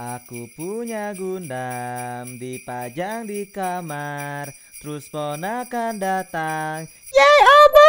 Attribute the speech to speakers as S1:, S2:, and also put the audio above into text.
S1: Aku punya gundam dipajang di kamar Terus ponakan datang Yeay obo